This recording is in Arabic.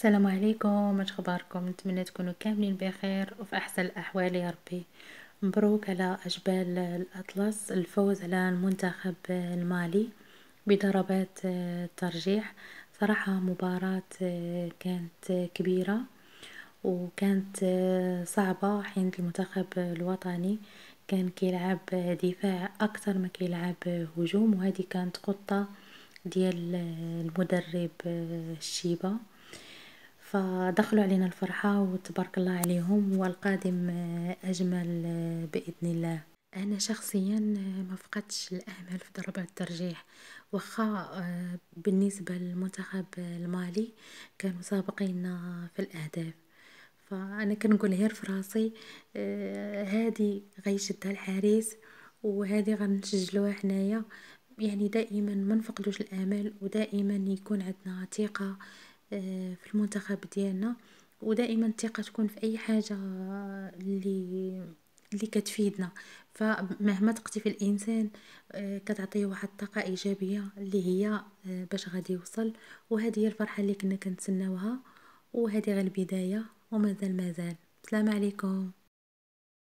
السلام عليكم اش اخباركم نتمنى تكونوا كاملين بخير وفي احسن الاحوال يا ربي مبروك على اجبال الاطلس الفوز على المنتخب المالي بضربات الترجيح آه، صراحة مباراة آه، كانت كبيرة وكانت آه، صعبة حين المنتخب الوطني كان كيلعب دفاع أكثر ما كيلعب هجوم وهذه كانت خطة ديال المدرب الشيبة فدخلوا علينا الفرحة وتبارك الله عليهم والقادم آه، أجمل آه، بإذن الله أنا شخصيا آه، ما فقدتش الأمل في ضربة الترجيح وخا بالنسبة للمنتخب المالي كانوا سابقين في الأهداف فأنا كنقول غير في راسي هادي غيشدها الحارس وهادي غنسجلوها حنايا يعني دائما ما نفقدوش الامل ودائما يكون عندنا ثقه آه، في المنتخب ديالنا ودائما الثقه تكون في اي حاجه اللي اللي كتفيدنا فمهما تقتي في الانسان آه، كتعطيه واحد الطاقه ايجابيه اللي هي آه، باش غادي يوصل وهذه هي الفرحه اللي كنا كنتسناوها وهذه غير البدايه ومازال مازال السلام عليكم